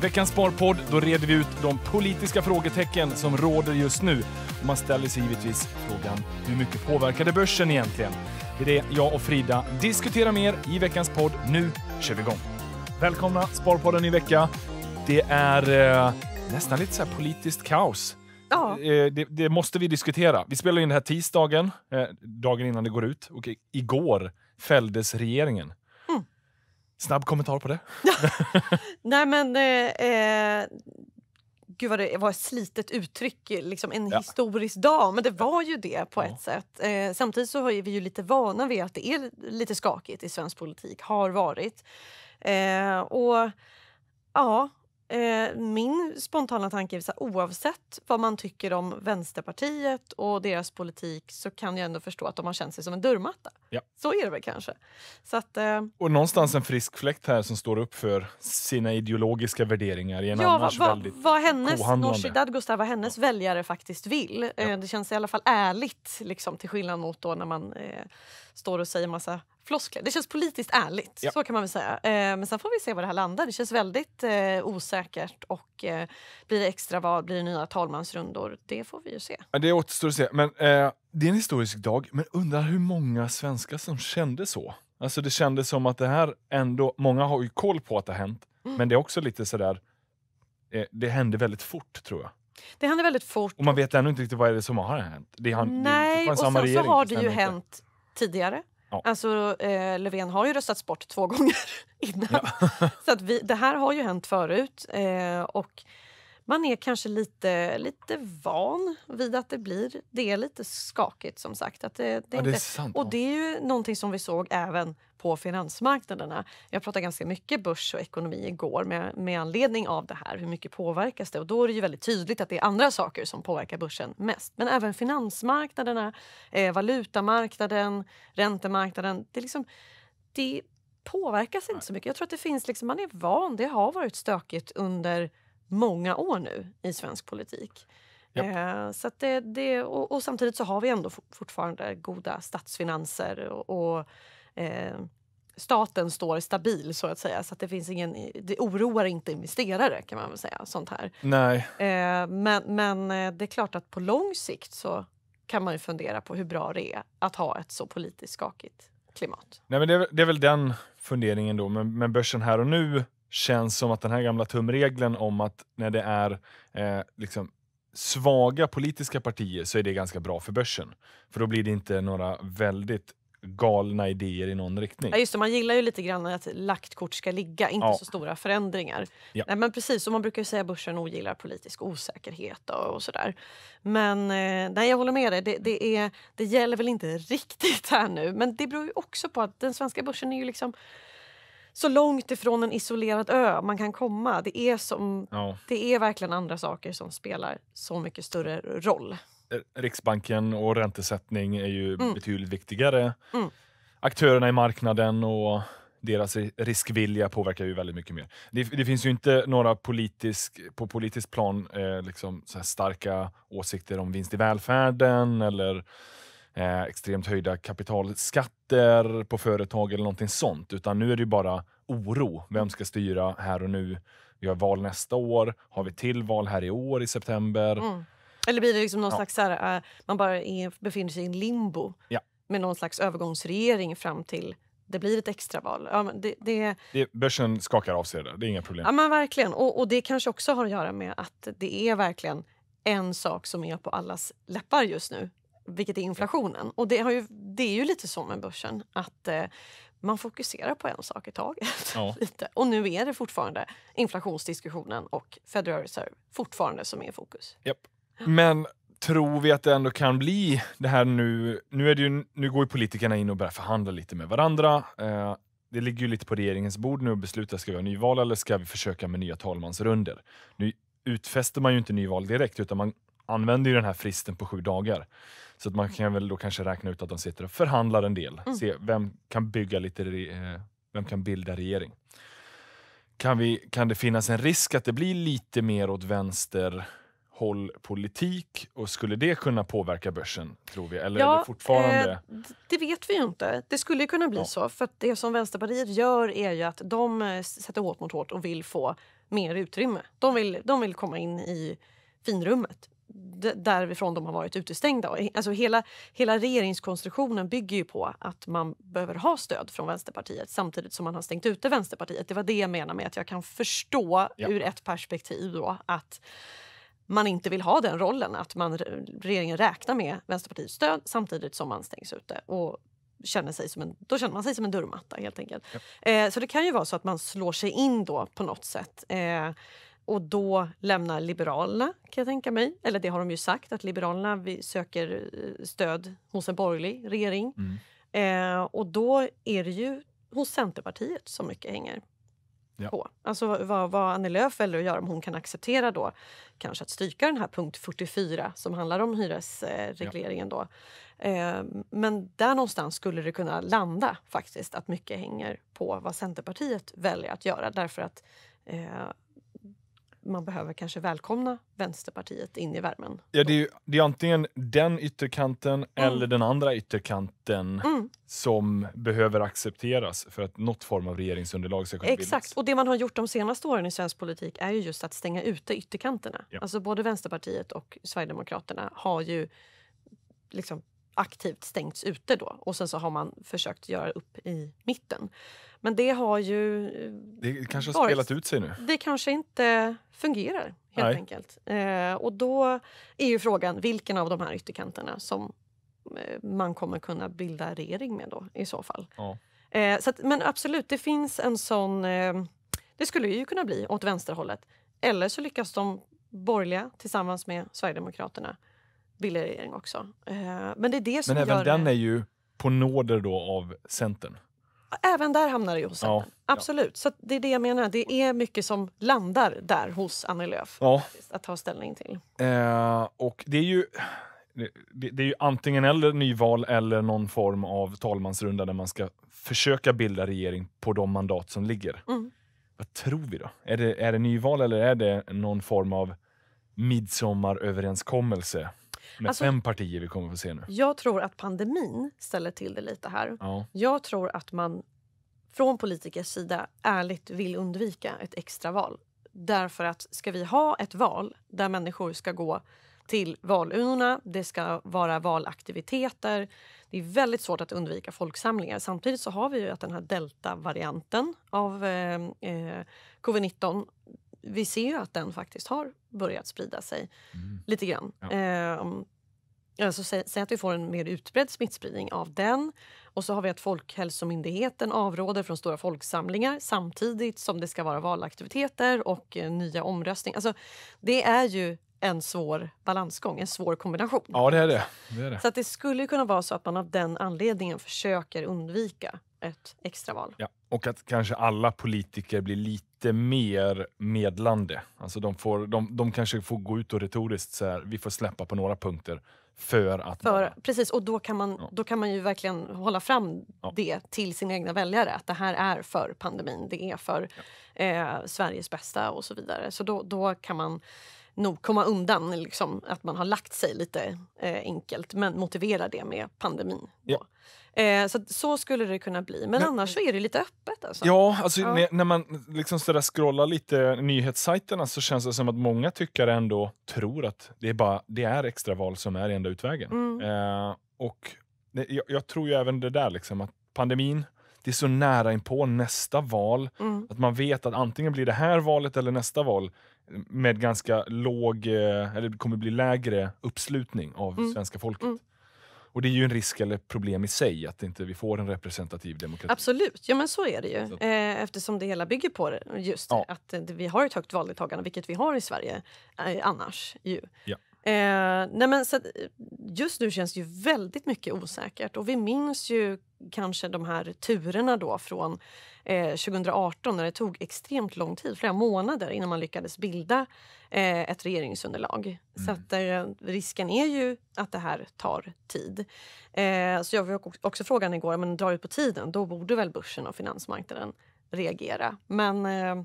veckans Sparpodd då reder vi ut de politiska frågetecken som råder just nu. Man ställer sig givetvis frågan hur mycket påverkade börsen egentligen? Det är det jag och Frida diskuterar mer i veckans podd. Nu kör vi igång! Välkomna Sparpodden i vecka. Det är eh, nästan lite så politiskt kaos. Ja. Eh, det, det, måste vi diskutera. Vi spelar in det här tisdagen, eh, dagen innan det går ut. Och igår fälldes regeringen. Snabb kommentar på det. Nej, men... Eh, eh, gud, vad det var ett slitet uttryck. Liksom en ja. historisk dag, men det var ju det på ja. ett sätt. Eh, samtidigt så är vi ju lite vana vid att det är lite skakigt i svensk politik. Har varit. Eh, och ja, Eh, min spontana tanke är att oavsett vad man tycker om Vänsterpartiet och deras politik så kan jag ändå förstå att de har känt sig som en dörrmatta. Ja. Så är det väl kanske. Så att, eh, och någonstans en frisk fläkt här som står upp för sina ideologiska värderingar i en ja, annars va, va, väldigt vad hennes, Nooshi Dadgostar, vad hennes ja. väljare faktiskt vill. Eh, det känns i alla fall ärligt liksom, till skillnad mot då när man eh, står och säger massa floskler. Det känns politiskt ärligt, ja. så kan man väl säga. Eh, men sen får vi se var det här landar. Det känns väldigt eh, osäkert och eh, blir det extraval, blir det nya talmansrundor? Det får vi ju se. Ja, det återstår att se. Men, eh, det är en historisk dag, men undrar hur många svenskar som kände så? Alltså det kändes som att det här ändå, många har ju koll på att det har hänt, mm. men det är också lite sådär, eh, det hände väldigt fort tror jag. Det hände väldigt fort. Och man vet ännu inte riktigt vad är det som har hänt. Det har, Nej, det, det och sen så har det ju hänt tidigare. Ja. Alltså, eh, Löfven har ju röstats bort två gånger innan. Ja. så att vi, det här har ju hänt förut. Eh, och man är kanske lite, lite van vid att det blir... Det är lite skakigt, som sagt. Att det, det, ja, det är sant, och det är ju någonting som vi såg även på finansmarknaderna. Jag pratade ganska mycket börs och ekonomi igår med, med anledning av det här. Hur mycket påverkas det? Och då är det ju väldigt tydligt att det är andra saker som påverkar börsen mest. Men även finansmarknaderna, eh, valutamarknaden, räntemarknaden. Det, liksom, det påverkas inte så mycket. Jag tror att det finns liksom, man är van. Det har varit stökigt under många år nu i svensk politik. Yep. Eh, så det, det och, och, samtidigt så har vi ändå fortfarande goda statsfinanser och, och eh, staten står stabil så att säga. Så att det, finns ingen, det oroar inte investerare kan man väl säga. sånt här. Nej. Eh, men, men eh, det är klart att på lång sikt så kan man ju fundera på hur bra det är att ha ett så politiskt skakigt klimat. Nej, men det, är, det är väl den funderingen då, men, men börsen här och nu känns som att den här gamla tumregeln om att när det är eh, liksom svaga politiska partier så är det ganska bra för börsen. För då blir det inte några väldigt galna idéer i någon riktning. Ja, just det, man gillar ju lite grann att lagt kort ska ligga, inte ja. så stora förändringar. Ja. Nej, men precis, och man brukar ju säga att börsen ogillar politisk osäkerhet och, och sådär. Men eh, nej, jag håller med dig, det, det, är, det gäller väl inte riktigt här nu. Men det beror ju också på att den svenska börsen är ju liksom så långt ifrån en isolerad ö man kan komma. Det är, som, ja. det är verkligen andra saker som spelar så mycket större roll. Eh, Riksbanken och räntesättning är ju mm. betydligt viktigare. Mm. Aktörerna i marknaden och deras riskvilja påverkar ju väldigt mycket mer. Det, det finns ju inte några politisk, på politiskt plan eh, liksom starka åsikter om vinst i välfärden eller eh, extremt höjda kapitalskatter på företag eller någonting sånt, utan nu är det bara oro. Vem ska styra här och nu? Vi har val nästa år. Har vi till val här i år i september? Mm. Eller blir det liksom någon ja. slags här, uh, man bara är, befinner sig i en limbo ja. med någon slags övergångsregering fram till det blir ett extraval. Ja, det... Det, börsen skakar av sig det, det är inga problem. Ja, men verkligen. Och, och det kanske också har att göra med att det är verkligen en sak som är på allas läppar just nu vilket är inflationen. Och det, har ju, det är ju lite så med börsen att eh, man fokuserar på en sak i taget. Ja. lite. Och nu är det fortfarande inflationsdiskussionen och Federal Reserve fortfarande som är i fokus. Yep. Men tror vi att det ändå kan bli det här nu? Nu, är det ju, nu går ju politikerna in och börjar förhandla lite med varandra. Eh, det ligger ju lite på regeringens bord nu att besluta, ska vi ha nyval eller ska vi försöka med nya talmansrunder? Nu utfäster man ju inte nyval direkt utan man använder ju den här fristen på sju dagar. Så att man kan väl då kanske räkna ut att de sitter och förhandlar en del. Mm. Se vem kan bygga lite, eh, vem kan bilda regering? Kan, vi, kan det finnas en risk att det blir lite mer åt vänster håll politik och skulle det kunna påverka börsen tror vi? Eller ja, fortfarande... Eh, det vet vi ju inte. Det skulle kunna bli ja. så. för att Det som Vänsterpartiet gör är ju att de eh, sätter hårt mot hårt och vill få mer utrymme. De vill, de vill komma in i finrummet därifrån de har varit utestängda. Alltså hela, hela regeringskonstruktionen bygger ju på att man behöver ha stöd från Vänsterpartiet samtidigt som man har stängt ute Vänsterpartiet. Det var det jag menar med att jag kan förstå ja. ur ett perspektiv då att man inte vill ha den rollen, att man, regeringen räknar med Vänsterpartiets stöd samtidigt som man stängs ute. Och känner sig som en, då känner man sig som en dörrmatta helt enkelt. Ja. Eh, så det kan ju vara så att man slår sig in då på något sätt. Eh, och då lämnar Liberalerna, kan jag tänka mig. Eller det har de ju sagt, att Liberalerna söker eh, stöd hos en borgerlig regering. Mm. Eh, och då är det ju hos Centerpartiet som mycket hänger ja. på. Alltså vad, vad Annie Lööf väljer att göra, om hon kan acceptera då kanske att stryka den här punkt 44 som handlar om hyresregleringen ja. Eh, men där någonstans skulle det kunna landa faktiskt, att mycket hänger på vad Centerpartiet väljer att göra därför att eh, man behöver kanske välkomna Vänsterpartiet in i värmen. Ja, det är, det är antingen den ytterkanten mm. eller den andra ytterkanten mm. som behöver accepteras för att något form av regeringsunderlag ska kunna Exakt. bildas. Exakt, och det man har gjort de senaste åren i svensk politik är ju just att stänga ute ytterkanterna. Ja. Alltså både Vänsterpartiet och Sverigedemokraterna har ju liksom aktivt stängts ute då och sen så har man försökt göra upp i mitten. Men det har ju... Eh, det kanske har varit, spelat ut sig nu? Det kanske inte fungerar helt Nej. enkelt. Eh, och då är ju frågan vilken av de här ytterkanterna som eh, man kommer kunna bilda regering med då i så fall. Ja. Eh, så att, men absolut, det finns en sån... Eh, det skulle ju kunna bli åt vänsterhållet. Eller så lyckas de borgerliga tillsammans med Sverigedemokraterna billig regering också. Eh, men det är det som Men även gör den är ju på nåder då av Centern. Även där hamnar det ju hos Centern. Ja, Absolut. Ja. Så det är det jag menar. Det är mycket som landar där hos Annie Lööf ja. att ta ställning till. Eh, och det är ju... Det, det är ju antingen eller nyval eller någon form av talmansrunda där man ska försöka bilda regering på de mandat som ligger. Mm. Vad tror vi då? Är det, är det nyval eller är det någon form av midsommaröverenskommelse med alltså, fem partier vi kommer att få se nu. Jag tror att pandemin ställer till det lite här. Ja. Jag tror att man från politikers sida ärligt vill undvika ett extraval. Därför att ska vi ha ett val där människor ska gå till valurnorna, det ska vara valaktiviteter. Det är väldigt svårt att undvika folksamlingar. Samtidigt så har vi ju att den här delta-varianten av eh, eh covid-19 vi ser ju att den faktiskt har börjat sprida sig mm. lite grann. Ja. Eh, alltså, säg, säg, att vi får en mer utbredd smittspridning av den. Och så har vi att Folkhälsomyndigheten avråder från stora folksamlingar samtidigt som det ska vara valaktiviteter och eh, nya omröstningar. Alltså, det är ju en svår balansgång, en svår kombination. Ja, det är det. det är det. Så att det skulle kunna vara så att man av den anledningen försöker undvika ett extraval. Ja, och att kanske alla politiker blir lite mer medlande. Alltså de, får, de, de kanske får gå ut och retoriskt så här, vi får släppa på några punkter för att... För, precis, och då kan, man, ja. då kan man ju verkligen hålla fram ja. det till sina egna väljare. Att det här är för pandemin, det är för ja. eh, Sveriges bästa och så vidare. Så då, då kan man nog komma undan liksom, att man har lagt sig lite eh, enkelt men motivera det med pandemin. Ja. Eh, så, så skulle det kunna bli. Men, men annars så är det lite öppet. Alltså. Ja, alltså, ja. När, när, man liksom så scrollar lite nyhetssajterna så känns det som att många tyckare ändå tror att det är, bara, det är extraval som är enda utvägen. Mm. Eh, och det, jag, jag, tror ju även det där, liksom, att pandemin, det är så nära inpå nästa val. Mm. Att man vet att antingen blir det här valet eller nästa val med ganska låg, eh, eller det kommer bli lägre uppslutning av mm. svenska folket. Mm. Och det är ju en risk eller problem i sig att inte vi får en representativ demokrati. Absolut, ja men så är det ju. Eh, eftersom det hela bygger på det, just ja. att vi har ett högt valdeltagande, vilket vi har i Sverige eh, annars. ju. Ja. Eh, nej men, så just nu känns det ju väldigt mycket osäkert och vi minns ju kanske de här turerna då från 2018 eh, när det tog extremt lång tid, flera månader innan man lyckades bilda eh, ett regeringsunderlag. Mm. Så att, eh, risken är ju att det här tar tid. Eh, så jag fick också frågan igår, men drar ut på tiden, då borde väl börsen och finansmarknaden reagera. Men eh,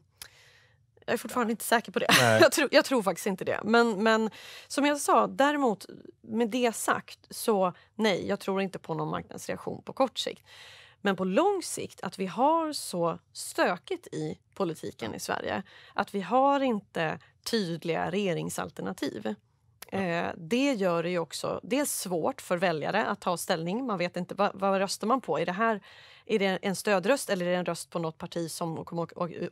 jag är fortfarande inte säker på det. Jag tror, jag tror, faktiskt inte det. Men, men som jag sa, däremot med det sagt så nej, jag tror inte på någon marknadsreaktion på kort sikt. Men på lång sikt, att vi har så stökigt i politiken i Sverige att vi har inte tydliga regeringsalternativ. Eh, det gör det ju också dels svårt för väljare att ta ställning. Man vet inte vad, vad röstar man på. Är det här är det en stödröst eller är det en röst på något parti som kommer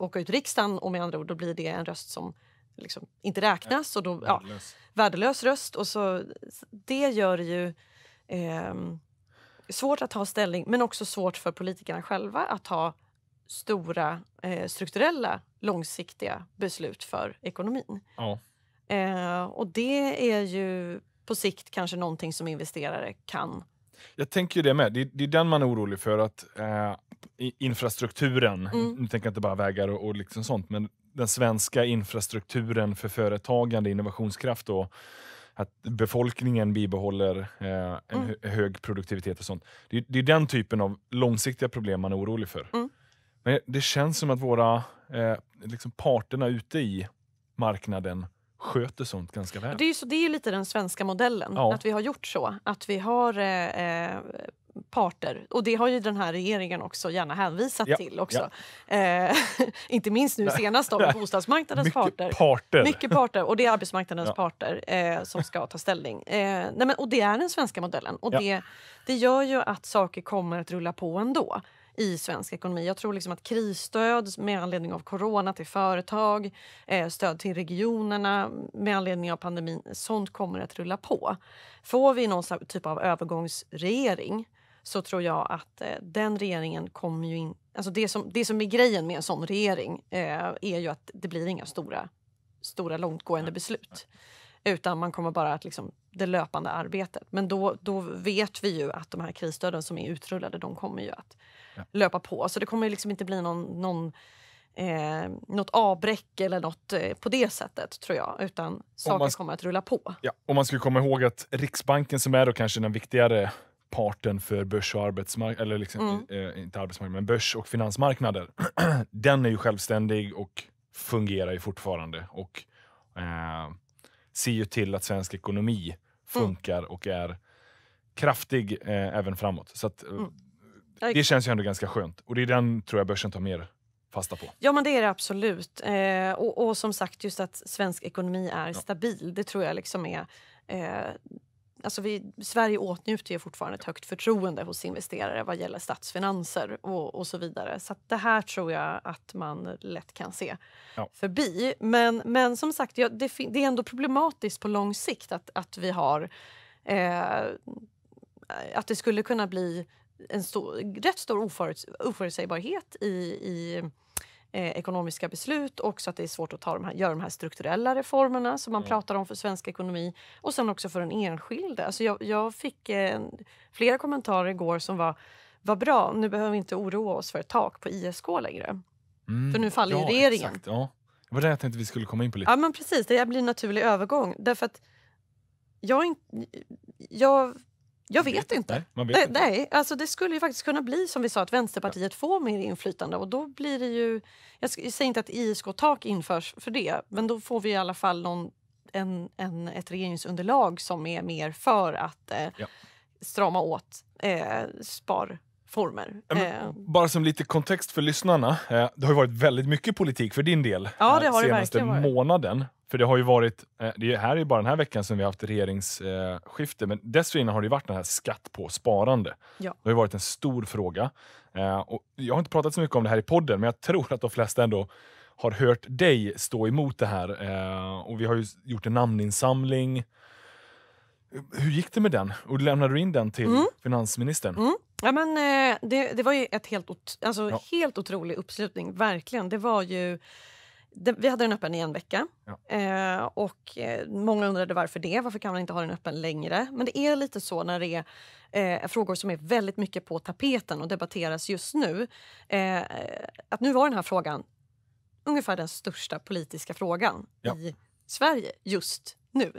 åka, ut riksdagen? Och med andra ord, då blir det en röst som liksom inte räknas. Och då, ja, värdelös. röst. Och så, det gör ju... Eh, svårt att ta ställning men också svårt för politikerna själva att ta stora eh, strukturella långsiktiga beslut för ekonomin. Ja. Eh, och det är ju på sikt kanske någonting som investerare kan jag tänker ju det med. Det, det, är den man är orolig för. att eh, Infrastrukturen, mm. nu tänker jag inte bara vägar och, och liksom sånt, men den svenska infrastrukturen för företagande, innovationskraft och att befolkningen bibehåller eh, en mm. hög produktivitet och sånt. Det, det, är den typen av långsiktiga problem man är orolig för. Mm. Men det känns som att våra eh, liksom parterna ute i marknaden sköter sånt ganska väl. Det är ju, så, det är lite den svenska modellen, ja. att vi har gjort så. Att vi har eh, eh parter, och det har ju den här regeringen också gärna hänvisat ja. till. också. Ja. Eh, inte minst nu senast om bostadsmarknadens Mycket parter. parter. Mycket parter. Och det är arbetsmarknadens parter eh, som ska ta ställning. Eh, nej men, och det är den svenska modellen. Och det, det gör ju att saker kommer att rulla på ändå i svensk ekonomi. Jag tror liksom att krisstöd med anledning av corona till företag, eh, stöd till regionerna med anledning av pandemin, sånt kommer att rulla på. Får vi någon typ av övergångsregering så tror jag att eh, den regeringen kommer ju in... Alltså det, som, det som är grejen med en sån regering eh, är ju att det blir inga stora, stora långtgående beslut utan man kommer bara att liksom, det löpande arbetet. Men då, då vet vi ju att de här krisstöden som är utrullade, de kommer ju att ja. löpa på. Så det kommer ju liksom inte bli någon, någon eh, något avbräck eller något eh, på det sättet, tror jag. Utan saker man, kommer att rulla på. Ja, och man ska komma ihåg att Riksbanken som är då kanske den viktigare parten för börs och arbetsmarknad, eller liksom, mm. eh, inte arbetsmarknad, men börs och finansmarknader. den är ju självständig och fungerar ju fortfarande. Och eh, ser ju till att svensk ekonomi mm. funkar mm. och är kraftig eh, även framåt. Så att, eh, mm. Det känns ju ändå ganska skönt och det är den tror jag börsen tar mer fasta på. Ja, men det är det absolut. Eh, och, och, som sagt, just att svensk ekonomi är ja. stabil, det tror jag liksom är eh, alltså vi, Sverige åtnjuter ju fortfarande ett högt förtroende hos investerare vad gäller statsfinanser och, och så vidare. Så det här tror jag att man lätt kan se ja. förbi. Men, men som sagt, ja, det, det, är ändå problematiskt på lång sikt att, att vi har eh, att det skulle kunna bli en stor, rätt stor oförutsägbarhet i, i eh, ekonomiska beslut. Också att det är svårt att ta de här, göra de här strukturella reformerna som man mm. pratar om för svensk ekonomi. Och sen också för den enskilde. Alltså jag, jag fick eh, flera kommentarer igår som var vad bra, nu behöver vi inte oroa oss för ett tak på ISK längre. Mm. För nu faller ja, ju regeringen. Exakt, ja. Det var det jag tänkte vi skulle komma in på. lite. Ja, men precis. Det blir en naturlig övergång. Därför att jag, jag jag vet inte. Nej, vet nej, inte. nej, alltså det skulle ju faktiskt kunna bli som vi sa att Vänsterpartiet ja. får mer inflytande och då blir det ju... Jag säger inte att ISK-tak införs för det, men då får vi i alla fall någon, en, en, ett regeringsunderlag som är mer för att eh, ja. strama åt eh, spar former. Eh. bara som lite kontext för lyssnarna. Eh, det har varit väldigt mycket politik för din del ja, eh, det senaste det månaden. För det har ju varit, eh, det här är bara den här veckan som vi har haft regeringsskifte, men dessförinnan har det varit den här skatt på sparande. Ja. Det har varit en stor fråga. Eh, och jag har inte pratat så mycket om det här i podden, men jag tror att de flesta ändå har hört dig stå emot det här. Eh, och vi har ju gjort en namninsamling. Hur gick det med den? Och lämnade du in den till mm. finansministern? Mm. Ja, men, det, det var ju ett helt, alltså, ja. helt otrolig uppslutning, verkligen. Det var ju... Det, vi hade den öppen i en vecka ja. eh, och eh, många undrade varför det. Varför kan man inte ha den öppen längre? Men det är lite så när det är eh, frågor som är väldigt mycket på tapeten och debatteras just nu. Eh, att nu var den här frågan ungefär den största politiska frågan ja. i Sverige just nu.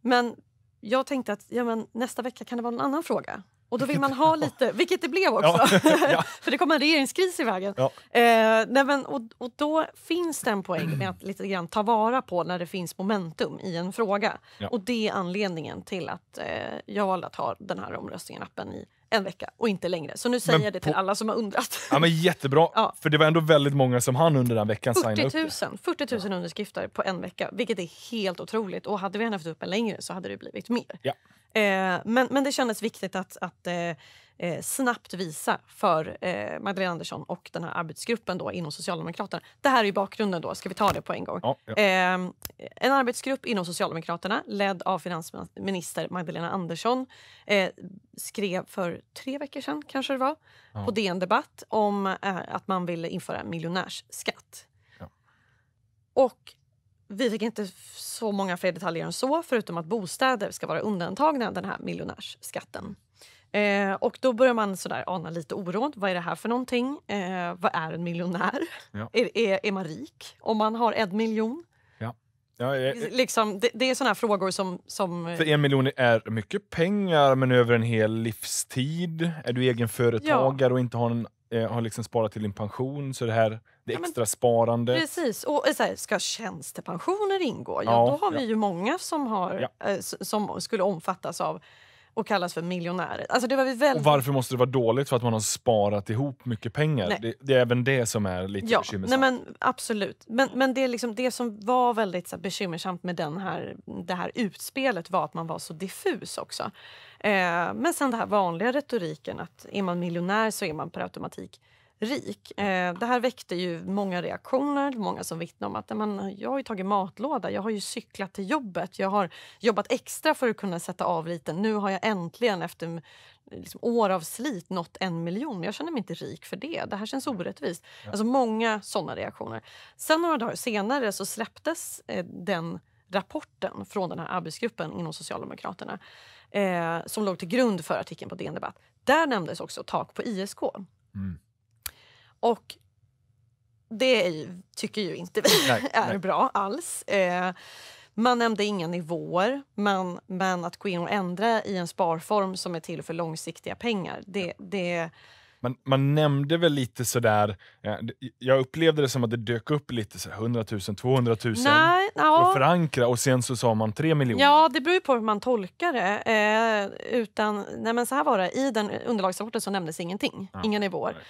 Men jag tänkte att ja, men nästa vecka kan det vara en annan fråga och då vill man ha lite, vilket det blev också, ja. för det kom en regeringskris i vägen. Ja. Eh, nej men, och, och då finns det en poäng med att lite grann ta vara på när det finns momentum i en fråga. Ja. Och det är anledningen till att eh, jag valde att ha den här omröstningen appen i en vecka och inte längre. Så nu säger men jag det till alla som har undrat. Ja, men jättebra, ja. för det var ändå väldigt många som hann under den veckan 40 000, 40 000 ja. underskrifter på en vecka, vilket är helt otroligt. Och hade vi haft upp en längre så hade det blivit mer. Ja. Eh, men, men det kändes viktigt att, att eh, eh, snabbt visa för eh, Magdalena Andersson och den här arbetsgruppen då inom Socialdemokraterna. Det här är ju bakgrunden. då, ska vi ta det på en gång? Ja, ja. Ehm, en arbetsgrupp inom Socialdemokraterna ledd av finansminister Magdalena Andersson eh, skrev för tre veckor sedan kanske det var, ja. på DN Debatt om eh, att man ville införa miljonärsskatt. Och vi fick inte så många fler detaljer än så förutom att bostäder ska vara undantagna den här miljonärsskatten. Eh, och då börjar man sådär ana lite oråd. Vad är det här för någonting? Eh, vad är en miljonär? Ja. Är, är, är, man rik om man har en miljon? Ja. Ja, jag, eh, eh. liksom, det, det, är sådana frågor som, som... Eh, för en miljon är mycket pengar, men över en hel livstid. Är du egenföretagare ja. och inte har, en, eh, har liksom sparat till din pension så det här det är extra sparande. Precis. Och eh, så här, ska tjänstepensioner ingå? Ja, ja då har vi ja. ju många som, har, eh, som skulle omfattas av och kallas för miljonärer. Alltså det var väldigt... Och varför måste det vara dåligt? För att man har sparat ihop mycket pengar? Det, det, är även det som är lite ja, bekymmersamt. Nej men, absolut. Men, men det, liksom, det som var väldigt så här, bekymmersamt med den här, det här utspelet var att man var så diffus också. Eh, men sen den här vanliga retoriken att är man miljonär så är man per automatik rik. Eh, det här väckte ju många reaktioner, många som vittnade om att man, jag har tagit matlåda, jag har ju cyklat till jobbet, jag har jobbat extra för att kunna sätta av lite. Nu har jag äntligen efter liksom, år av slit nått en miljon. Jag känner mig inte rik för det. Det här känns orättvist. Ja. Alltså många sådana reaktioner. Sen några dagar senare så släpptes eh, den rapporten från den här arbetsgruppen inom Socialdemokraterna eh, som låg till grund för artikeln på DN Debatt. Där nämndes också tak på ISK. Mm. Och det ju, tycker ju inte vi nej, är nej. bra alls. Eh, man nämnde inga nivåer, men, men att gå in och ändra i en sparform som är till för långsiktiga pengar, det, det man, man nämnde väl lite sådär, eh, jag upplevde det som att det dök upp lite så 100 000, 200 000 Nej, ja. och förankra och sen så sa man 3 miljoner. Ja, det beror ju på hur man tolkar det. Eh, utan, nej men så här var det, i den underlagsrapporten så nämndes ingenting, ah, inga nivåer. Nej.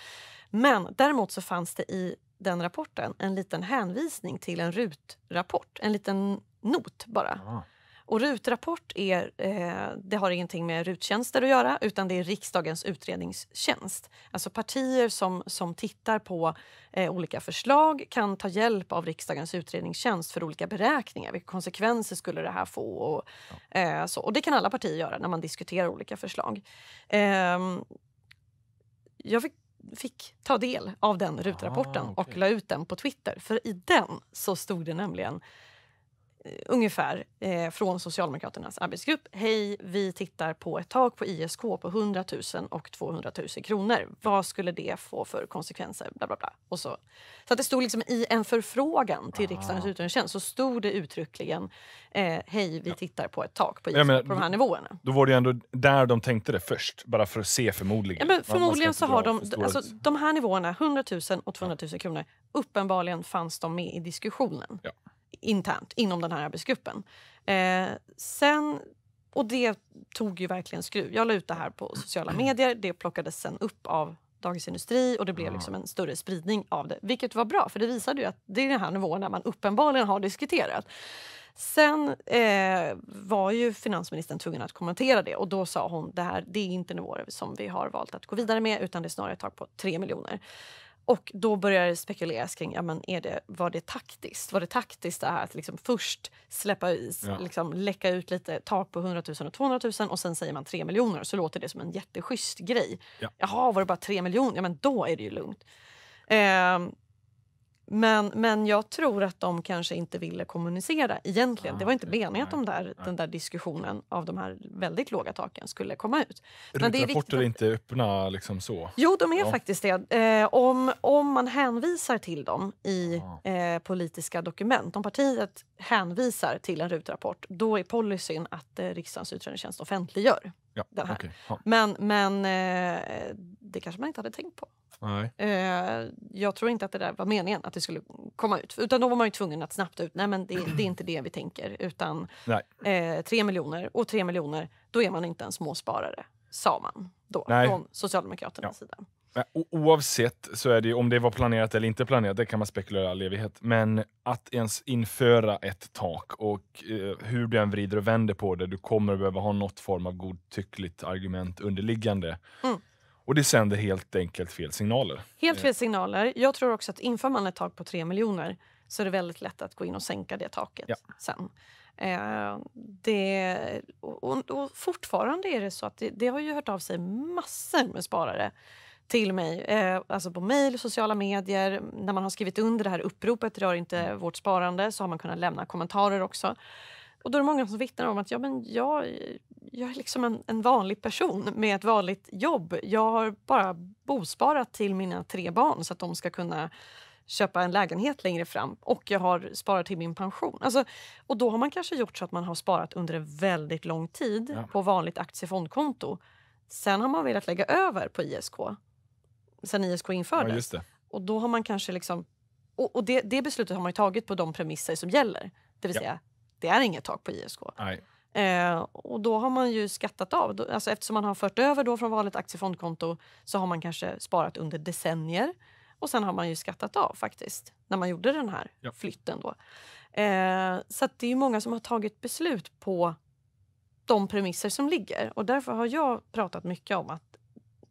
Men däremot så fanns det i den rapporten en liten hänvisning till en RUT-rapport, en liten not bara. Ja. Ah. Och RUT-rapport är, eh, det har ingenting med RUT-tjänster att göra utan det är riksdagens utredningstjänst. Alltså partier som, som tittar på eh, olika förslag kan ta hjälp av riksdagens utredningstjänst för olika beräkningar. Vilka konsekvenser skulle det här få? Och, eh, så. och det kan alla partier göra när man diskuterar olika förslag. Ehm, jag fick fick ta del av den rutrapporten ah, okay. och la ut den på Twitter. För i den så stod det nämligen ungefär eh, från Socialdemokraternas arbetsgrupp. Hej, vi tittar på ett tak på ISK på 100 000 och 200 000 kronor. Vad skulle det få för konsekvenser? Bla, bla, bla. Och så. så att det stod liksom i en förfrågan till Aha. riksdagens utredningstjänst så stod det uttryckligen eh, hej, vi tittar på ett tak på ISK menar, på de här nivåerna. Då var det ju ändå där de tänkte det först, bara för att se förmodligen. Ja, men förmodligen så har de, alltså, de här nivåerna, 100 000 och 200 000 kronor, uppenbarligen fanns de med i diskussionen. Ja internt inom den här arbetsgruppen. Eh, sen, och det tog ju verkligen skruv. Jag la ut det här på sociala medier. Det plockades sen upp av Dagens Industri och det blev liksom en större spridning av det. Vilket var bra, för det visade ju att det är den här nivån där man uppenbarligen har diskuterat. Sen eh, var ju finansministern tvungen att kommentera det och då sa hon det här det är inte nivåer som vi har valt att gå vidare med utan det är snarare ett tak på 3 miljoner. Och då börjar det spekuleras kring, ja, men är det, var det taktiskt? Var det taktiskt det här att liksom först släppa is, ja. liksom läcka ut lite tak på 100 000 och 200 000 och sen säger man 3 miljoner så låter det som en jätteschysst grej. Ja. Jaha, var det bara 3 miljoner? Ja, men då är det ju lugnt. Eh, men, men jag tror att de kanske inte ville kommunicera egentligen. Ah, det var inte meningen att de där, den där diskussionen av de här väldigt låga taken skulle komma ut. RUT-rapporter är, är, inte öppna liksom så? Jo, de är ja. faktiskt det. Eh, om, om man hänvisar till dem i ah. eh, politiska dokument, om partiet hänvisar till en RUT-rapport, då är policyn att eh, riksdagens utredningstjänst offentliggör Ja, den här. Okay, ja. Men, men eh, det kanske man inte hade tänkt på. Eh, jag tror inte att det där var meningen att det skulle komma ut. Utan då var man ju tvungen att snabbt ut, nej men det, det är inte det vi tänker. Utan eh, tre miljoner och tre miljoner, då är man inte en småsparare, sa man då nej. från Socialdemokraternas ja. sida oavsett så är det ju, om det var planerat eller inte planerat, det kan man spekulera i all evighet. Men att ens införa ett tak och eh, hur du än vrider och vänder på det, du kommer behöva ha något form av godtyckligt argument underliggande. Mm. Och det sänder helt enkelt fel signaler. Helt eh. fel signaler. Jag tror också att inför man ett tak på 3 miljoner så är det väldigt lätt att gå in och sänka det taket ja. sen. Eh, det, och, och, fortfarande är det så att det, det har ju hört av sig massor med sparare till mig, eh, alltså på mejl, sociala medier. När man har skrivit under det här uppropet Rör inte mm. vårt sparande så har man kunnat lämna kommentarer också. Och då är det många som vittnar om att ja, men jag, jag är liksom en, en vanlig person med ett vanligt jobb. Jag har bara bosparat till mina tre barn så att de ska kunna köpa en lägenhet längre fram och jag har sparat till min pension. Alltså, och då har man kanske gjort så att man har sparat under en väldigt lång tid ja. på vanligt aktiefondkonto. Sen har man velat lägga över på ISK sen ISK infördes. Ja, och då har man kanske liksom... Och, och det, det, beslutet har man ju tagit på de premisser som gäller. Det vill ja. säga, det är inget tak på ISK. Eh, och då har man ju skattat av. alltså eftersom man har fört över då från vanligt aktiefondkonto så har man kanske sparat under decennier. Och sen har man ju skattat av faktiskt, när man gjorde den här ja. flytten. Då. Eh, så det är många som har tagit beslut på de premisser som ligger. Och därför har jag pratat mycket om att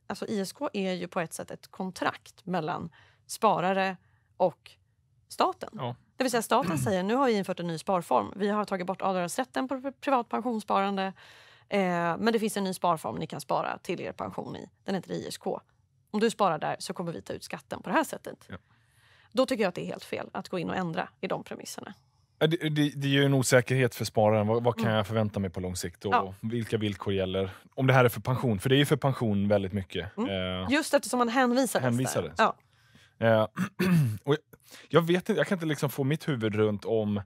alltså ISK är ju på ett sätt ett kontrakt mellan sparare och staten. Ja. Det vill säga staten mm. säger nu har vi infört en ny sparform. Vi har tagit bort avdragsrätten på privat pensionssparande. Eh, men det finns en ny sparform ni kan spara till er pension i. Den heter ISK. Om du sparar där så kommer vi ta ut skatten på det här sättet. Ja. Då tycker jag att det är helt fel att gå in och ändra i de premisserna. Det, det, det är en osäkerhet för spararen. Vad, vad, kan mm. jag förvänta mig på lång sikt? Och ja. Vilka villkor gäller? Om det här är för pension, för det är ju för pension väldigt mycket. Mm. Eh, Just eftersom man hänvisades. hänvisades. Ja. Eh, och jag, jag, vet inte, jag kan inte liksom få mitt huvud runt om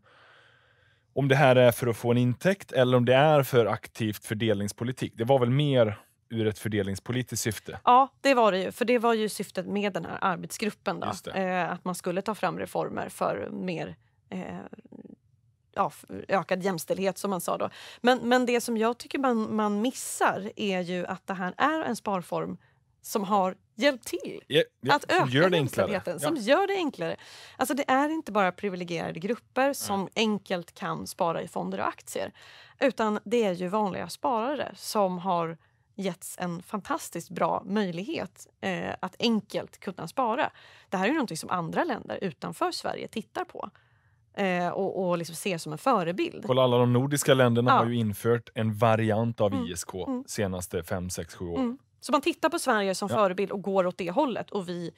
om det här är för att få en intäkt eller om det är för aktivt fördelningspolitik. Det var väl mer ur ett fördelningspolitiskt syfte? Ja, det var det ju. För det var ju syftet med den här arbetsgruppen. Då, eh, att man skulle ta fram reformer för mer Eh, ja, ökad jämställdhet som man sa då. Men, men det som jag tycker man, man missar är ju att det här är en sparform som har hjälpt till yeah, yeah, att öka gör jämställdheten, som ja. gör det enklare. Alltså det är inte bara privilegierade grupper som mm. enkelt kan spara i fonder och aktier utan det är ju vanliga sparare som har getts en fantastiskt bra möjlighet eh, att enkelt kunna spara. Det här är ju någonting som andra länder utanför Sverige tittar på eh, och, och liksom ses som en förebild. Kolla, alla de nordiska länderna ja. har ju infört en variant av mm. ISK mm. senaste 5, 7 åren. Mm. Så man tittar på Sverige som ja. förebild och går åt det hållet och vi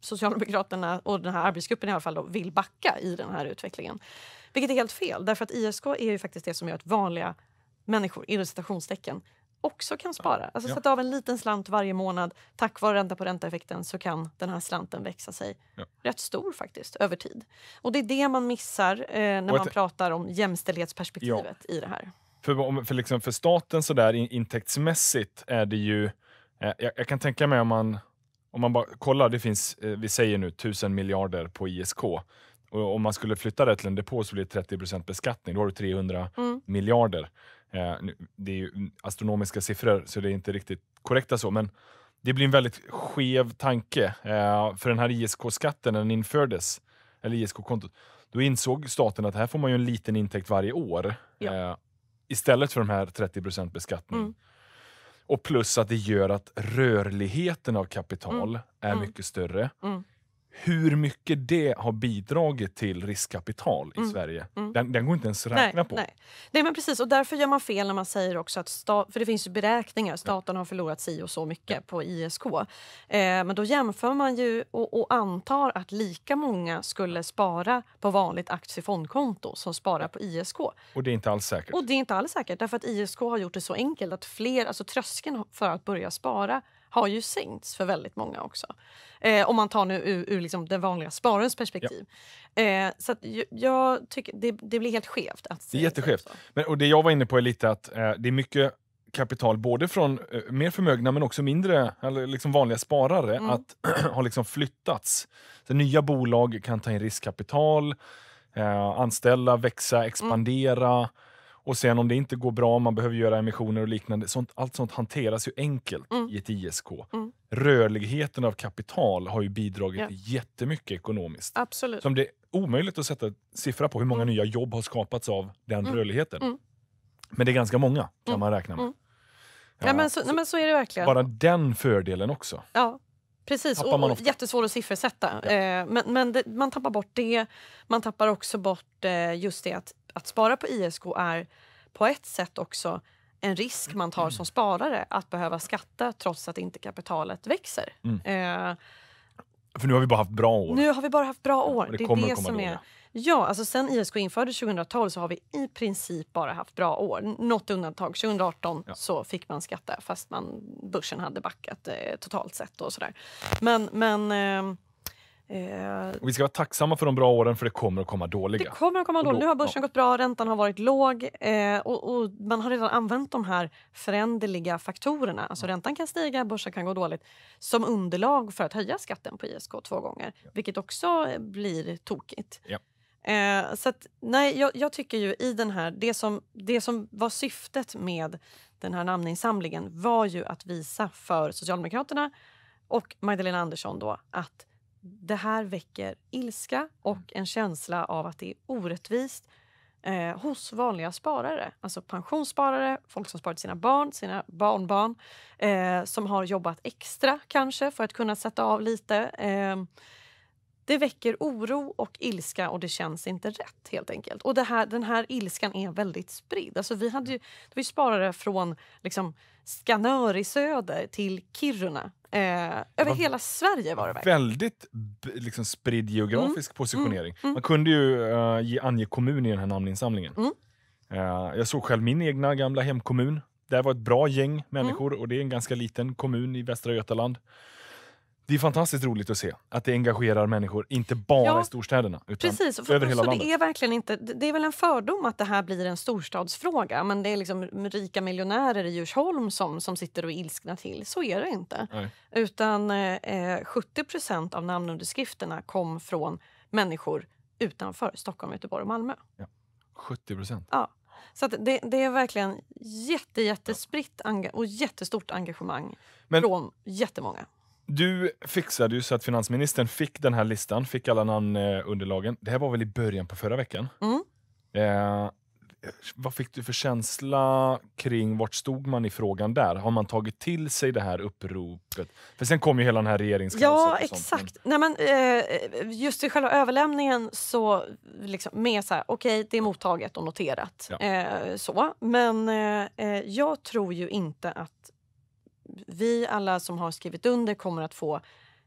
Socialdemokraterna och den här arbetsgruppen i alla fall då, vill backa i den här utvecklingen. Vilket är helt fel, därför att ISK är ju faktiskt det som gör att vanliga människor, inom citationstecken, också kan spara. Alltså ja. sätta av en liten slant varje månad. Tack vare ränta på ränta-effekten så kan den här slanten växa sig ja. rätt stor faktiskt över tid. Och det är det man missar eh, när man pratar om jämställdhetsperspektivet ja. i det här. För, för, liksom för staten så där intäktsmässigt är det ju... Eh, jag, jag, kan tänka mig om man, om man bara kollar, det finns, eh, vi säger nu tusen miljarder på ISK. Och om man skulle flytta det till en depå så blir det 30 beskattning, då har du 300 mm. miljarder. Eh, det är ju astronomiska siffror, så det är inte riktigt korrekta så, men det blir en väldigt skev tanke. Eh, för den här ISK-skatten, när den infördes, eller ISK-kontot, då insåg staten att här får man ju en liten intäkt varje år. Ja. Eh, istället för de här 30 beskattning. Mm. Och plus att det gör att rörligheten av kapital mm. är mm. mycket större. Mm hur mycket det har bidragit till riskkapital i mm. Sverige. Mm. Den, den, går inte ens att räkna nej, på. Nej. nej. men precis. Och därför gör man fel när man säger också att sta- för det finns ju beräkningar, staten ja. har förlorat si och så mycket ja. på ISK. Eh, men då jämför man ju och, och, antar att lika många skulle spara på vanligt aktiefondkonto som sparar på ISK. Och det är inte alls säkert? Och det är inte alls säkert därför att ISK har gjort det så enkelt att fler, alltså tröskeln för att börja spara har ju sänkts för väldigt många också. Eh, om man tar nu ur, ur liksom den vanliga spararens perspektiv. Ja. Eh, så att, jag tycker det, det, blir helt skevt. Att det är typ jätteskevt. Men, och det jag var inne på är lite att eh, det är mycket kapital, både från eh, mer förmögna men också mindre, eller liksom vanliga sparare, mm. att har liksom flyttats. Så nya bolag kan ta in riskkapital, eh, anställa, växa, mm. expandera. Mm och sen om det inte går bra, man behöver göra emissioner och liknande, sånt, allt sånt hanteras ju enkelt mm. i ett ISK. Mm. Rörligheten av kapital har ju bidragit ja. jättemycket ekonomiskt. Absolut. Som det är omöjligt att sätta siffra på hur många mm. nya jobb har skapats av den mm. rörligheten. Mm. Men det är ganska många, kan mm. man räkna med. Ja, nej, men så, nej, men så är det verkligen. Bara den fördelen också. Ja. Precis, och, och jättesvår att siffersätta. Ja. Eh, men men det, man tappar bort det. Man tappar också bort eh, just det att att spara på ISK är på ett sätt också en risk man tar som sparare att behöva skatta trots att inte kapitalet växer. Mm. Eh, för nu har vi bara haft bra år. Nu har vi bara haft bra år. Ja, det, det är det som är... Ja, alltså sen ISK infördes 2012 så har vi i princip bara haft bra år. Något undantag. 2018 ja. så fick man skatta fast man, börsen hade backat eh, totalt sett och sådär. Men, men eh, Eh, och vi ska vara tacksamma för de bra åren för det kommer att komma dåliga. Det kommer att komma dåliga. Nu har börsen ja. gått bra, räntan har varit låg eh, och, och, man har redan använt de här föränderliga faktorerna. Alltså mm. räntan kan stiga, börsen kan gå dåligt som underlag för att höja skatten på ISK två gånger, ja. vilket också blir tokigt. Ja. Eh, så att, nej, jag, jag, tycker ju i den här, det som, det som var syftet med den här namninsamlingen var ju att visa för Socialdemokraterna och Magdalena Andersson då att det här väcker ilska och mm. en känsla av att det är orättvist eh, hos vanliga sparare. Alltså pensionssparare, folk som sparat sina barn, sina barnbarn eh, som har jobbat extra kanske för att kunna sätta av lite. Eh, det väcker oro och ilska och det känns inte rätt helt enkelt. Och här, den här ilskan är väldigt spridd. Alltså vi hade ju, mm. det var sparare från liksom, Skanör i söder till Kiruna Eh, över hela Sverige var det verkligen. Väldigt liksom, spridd mm. geografisk mm. positionering. Mm. Man kunde ju uh, ge, ange kommun i den här namninsamlingen. Mm. Uh, jag såg själv min egna gamla hemkommun. Där var ett bra gäng människor mm. och det är en ganska liten kommun i Västra Götaland. Det är fantastiskt roligt att se att det engagerar människor, inte bara ja, i storstäderna. Utan precis, för, över hela så landet. Det är, verkligen inte, det är väl en fördom att det här blir en storstadsfråga. Men det är liksom rika miljonärer i Djursholm som, som sitter och ilsknar till. Så är det inte. Nej. Utan eh, 70 av namnunderskrifterna kom från människor utanför Stockholm, Göteborg och Malmö. Ja. 70 Ja. Så det, det, är verkligen jätte, jättespritt och jättestort engagemang men, från jättemånga. Du fixade ju så att finansministern fick den här listan, fick alla namnunderlagen. Eh, det här var väl i början på förra veckan? Mm. Eh, vad fick du för känsla kring vart stod man i frågan där? Har man tagit till sig det här uppropet? För sen kom ju hela den här regeringskaoset. Ja, exakt. Nej, men, eh, just i själva överlämningen så liksom med så här, okej, okay, det är mottaget och noterat. Ja. Eh, så. Men eh, eh jag tror ju inte att vi alla som har skrivit under kommer att få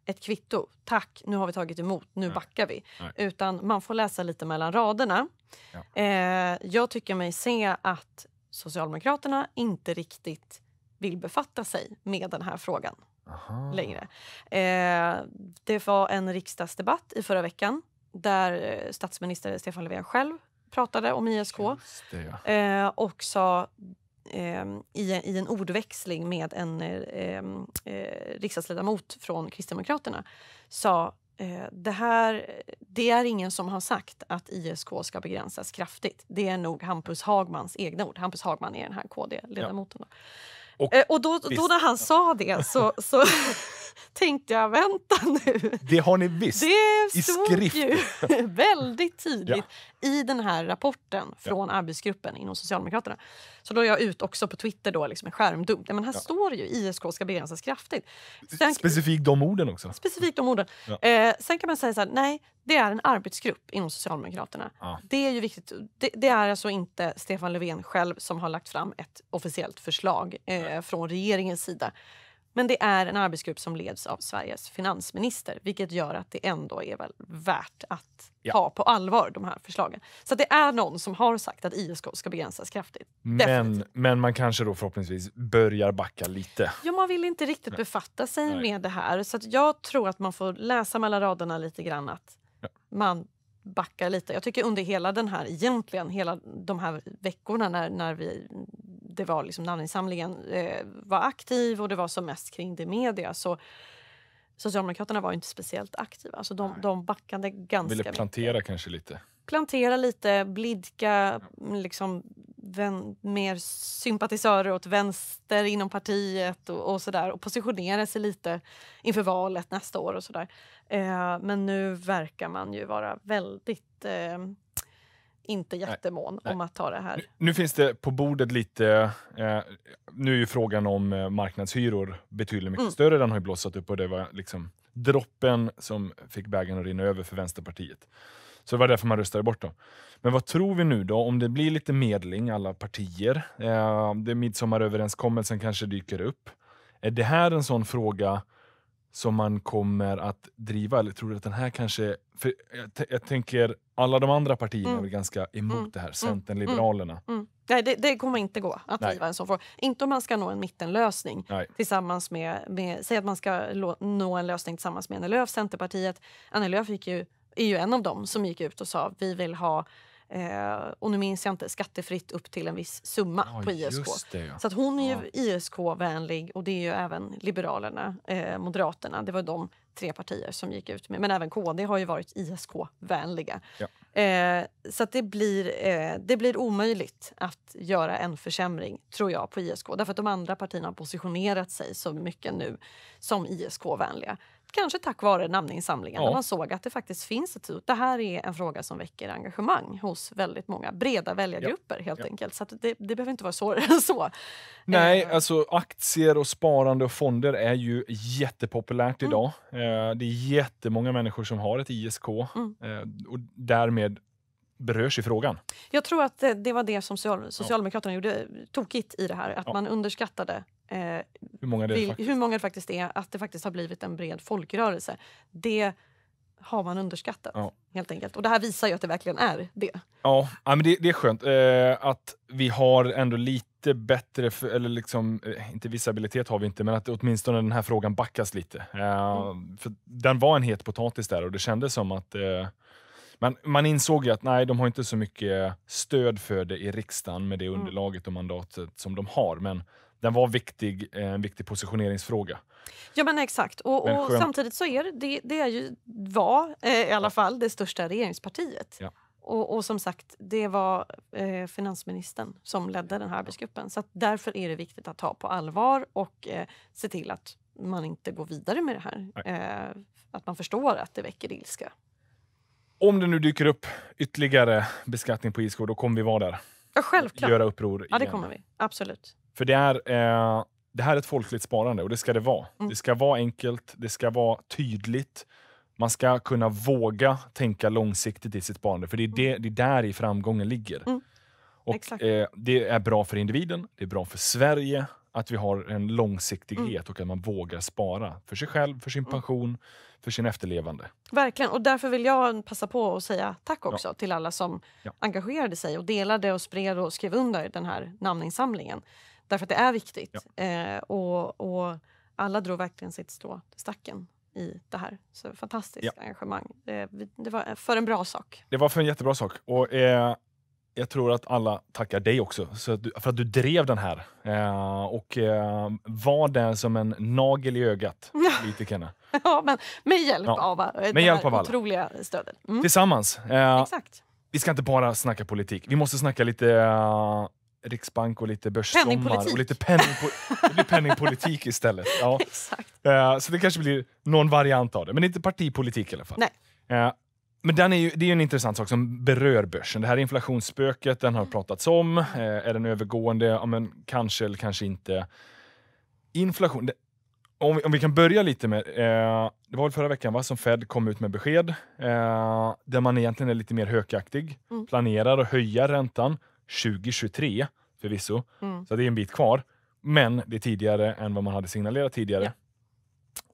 ett kvitto. Tack, nu har vi tagit emot, nu Nej. backar vi. Nej. Utan man får läsa lite mellan raderna. Ja. Eh, jag tycker mig se att Socialdemokraterna inte riktigt vill befatta sig med den här frågan Aha. längre. Eh, det var en riksdagsdebatt i förra veckan där eh, statsminister Stefan Löfven själv pratade om ISK det, ja. eh, och sa Ehm, i, i en ordväxling med en ehm, eh, riksdagsledamot från Kristdemokraterna sa eh, det, här, det är ingen som har sagt att ISK ska begränsas kraftigt. Det är nog Hampus Hagmans egna ord. Hampus Hagman är den här KD-ledamoten. Ja. Och, eh, och, då, då när han sa det så, så tänkte jag, vänta nu. Det har ni visst det i skrift. Ju väldigt tidigt. Ja i den här rapporten från ja. arbetsgruppen inom Socialdemokraterna. Så då är jag ut också på Twitter då, liksom en skärmdump. Men här ja. står ju ISK ska begränsas kraftigt. Sen, specifikt de orden också. Specifikt de orden. Ja. Eh, sen kan man säga så här, nej, det är en arbetsgrupp inom Socialdemokraterna. Ja. Det är ju viktigt. Det, det, är alltså inte Stefan Löfven själv som har lagt fram ett officiellt förslag eh, från regeringens sida. Men det är en arbetsgrupp som leds av Sveriges finansminister vilket gör att det ändå är väl värt att ja. ta på allvar de här förslagen. Så det är någon som har sagt att ISK ska begränsas kraftigt. Men, men man kanske då förhoppningsvis börjar backa lite. Ja, man vill inte riktigt Nej. befatta sig Nej. med det här. Så jag tror att man får läsa mellan raderna lite grann att ja. man backar lite. Jag tycker under hela den här, egentligen hela de här veckorna när, när vi det var liksom namninsamlingen eh, var aktiv och det var som mest kring det media så Socialdemokraterna var inte speciellt aktiva. Alltså de, de backade ganska Ville plantera mycket. kanske lite? Plantera lite, blidka liksom, vän, mer sympatisörer åt vänster inom partiet och, och där och positionera sig lite inför valet nästa år och sådär. Eh, men nu verkar man ju vara väldigt eh, inte jättemån nej, om att ta det här. Nu, nu, finns det på bordet lite, eh, nu är ju frågan om eh, marknadshyror betydligt mycket mm. större, den har ju blossat upp och det var liksom droppen som fick bägaren att rinna över för Vänsterpartiet. Så det var därför man röstade bort dem. Men vad tror vi nu då, om det blir lite medling, alla partier, eh, det midsommaröverenskommelsen kanske dyker upp. Är det här en sån fråga som man kommer att driva? Eller tror du att den här kanske... För jag, jag tänker, alla de andra partierna mm. är väl ganska emot mm. det här, Centern, mm. Liberalerna. Mm. Mm. Nej, det, det, kommer inte gå att Nej. driva en sån fråga. Inte om man ska nå en mittenlösning. Nej. Tillsammans med, med, säg att man ska nå en lösning tillsammans med Annie Lööf, Centerpartiet. Annie Lööf gick ju, är ju en av dem som gick ut och sa vi vill ha Eh, och nu minns jag inte, skattefritt upp till en viss summa ja, på ISK. Det, Så att hon är ju ja. ISK-vänlig och det är ju även Liberalerna, eh, Moderaterna. Det var de tre partier som gick ut med. Men även KD har ju varit ISK-vänliga. Eh, så att det, blir, eh, det blir omöjligt att göra en försämring, tror jag, på ISK. Därför att de andra partierna har positionerat sig så mycket nu som ISK-vänliga. Kanske tack vare namninsamlingen, ja. där man såg att det faktiskt finns ett hot. Det här är en fråga som väcker engagemang hos väldigt många breda väljargrupper ja. helt ja. enkelt. Så det, det, behöver inte vara svårare än så. Nej, eh. alltså aktier och sparande och fonder är ju jättepopulärt mm. idag. Eh, det är jättemånga människor som har ett ISK mm. eh, och därmed berörs i frågan. Jag tror att det var det som Socialdemokraterna ja. gjorde tokigt i det här. Att ja. man underskattade eh, hur, många det hur många det faktiskt är, att det faktiskt har blivit en bred folkrörelse. Det har man underskattat. Ja. helt enkelt. Och Det här visar ju att det verkligen är det. Ja, ja men det, det är skönt eh, att vi har ändå lite bättre, för, eller liksom, eh, inte visibilitet har vi inte, men att åtminstone den här frågan backas lite. Eh, mm. för Den var en het potatis där och det kändes som att eh, men man insåg ju att nej, de har inte så mycket stöd för det i riksdagen med det mm. underlaget och mandatet som de har. Men den var viktig, eh, en viktig positioneringsfråga. Ja men exakt. Och, men och samtidigt så är det, det, är ju, var eh, i alla fall det största regeringspartiet. Ja. Och, och, som sagt, det var eh, finansministern som ledde den här arbetsgruppen. Så därför är det viktigt att ta på allvar och eh, se till att man inte går vidare med det här. Eh, att man förstår att det väcker ilska om det nu dyker upp ytterligare beskattning på ISK, då kommer vi vara där. Ja, självklart. Göra uppror. Igen. Ja, det kommer vi. Absolut. För det är, eh, det här är ett folkligt sparande och det ska det vara. Mm. Det ska vara enkelt, det ska vara tydligt. Man ska kunna våga tänka långsiktigt i sitt sparande, för det är, mm. det, det är där i framgången ligger. Mm. Och, eh, det är bra för individen, det är bra för Sverige, att vi har en långsiktighet mm. och att man vågar spara för sig själv, för sin mm. pension, för sin efterlevande. Verkligen, och därför vill jag passa på att säga tack också ja. till alla som ja. engagerade sig och delade och spred och skrev under den här namninsamlingen. Därför att det är viktigt. Ja. Eh, och, och, alla drog verkligen sitt strå till stacken i det här. Så fantastiskt engagemang. Det, eh, det, var för en bra sak. Det var för en jättebra sak. Och, eh, jag tror att alla tackar dig också så att du, för att du drev den här eh, och eh, var den som en nagel i ögat. lite Kenna. ja, men med hjälp ja. av eh, med det hjälp här av otroliga stödet. Mm. Tillsammans. Eh, Exakt. Vi ska inte bara snacka politik. Vi måste snacka lite eh, Riksbank och lite börssommar. Och lite penningpo det blir penningpolitik istället. Ja. Exakt. Eh, så det kanske blir någon variant av det. Men inte partipolitik i alla fall. Nej. Men den är ju, det är en intressant sak som berör börsen. Det här inflationsspöket, den har pratats om. Eh, är den övergående? Ja, men kanske eller kanske inte. Inflation. Det, om, vi, om, vi, kan börja lite med, eh, det var förra veckan va, som Fed kom ut med besked eh, där man egentligen är lite mer hökaktig. Mm. Planerar att höja räntan 2023 förvisso, mm. så det är en bit kvar. Men det är tidigare än vad man hade signalerat tidigare. Ja.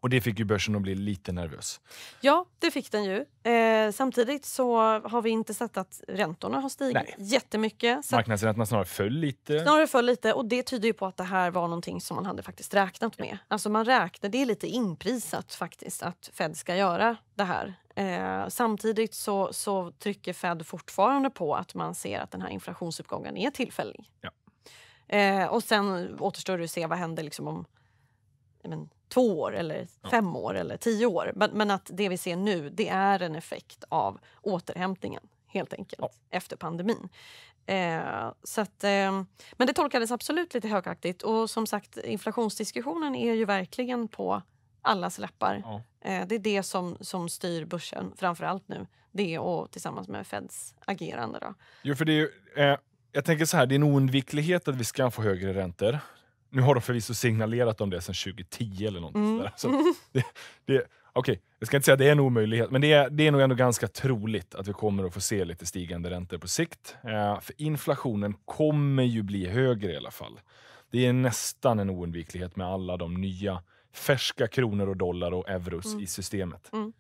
Och det fick ju börsen att bli lite nervös. Ja, det fick den ju. Eh, samtidigt så har vi inte sett att räntorna har stigit Nej. jättemycket. Så Marknadsräntorna snarare föll lite. Snarare föll lite och det tyder ju på att det här var någonting som man hade faktiskt räknat med. Alltså man räknar, det är lite inprisat faktiskt att Fed ska göra det här. Eh, samtidigt så, så trycker Fed fortfarande på att man ser att den här inflationsuppgången är tillfällig. Ja. Eh, och sen återstår det att se vad händer liksom om men, två år, eller fem ja. år eller tio år. Men, men, att det vi ser nu det är en effekt av återhämtningen helt enkelt ja. efter pandemin. Eh, så att, eh, men det tolkades absolut lite högaktigt. Och som sagt, inflationsdiskussionen är ju verkligen på allas läppar. Ja. Eh, det är det som, som styr börsen framför allt nu. Det och tillsammans med Feds agerande. Då. Jo, för det är, eh, jag tänker så här, det är en oundviklighet att vi ska få högre räntor. Nu har de förvisso signalerat om det sedan 2010 eller någonting mm. Så det, det, okay. Jag ska inte säga att det är en omöjlighet, men det är, det är nog ändå ganska troligt att vi kommer att få se lite stigande räntor på sikt. Eh, för inflationen kommer ju bli högre i alla fall. Det är nästan en oundviklighet med alla de nya färska kronor och dollar och euros mm. i systemet. Mm.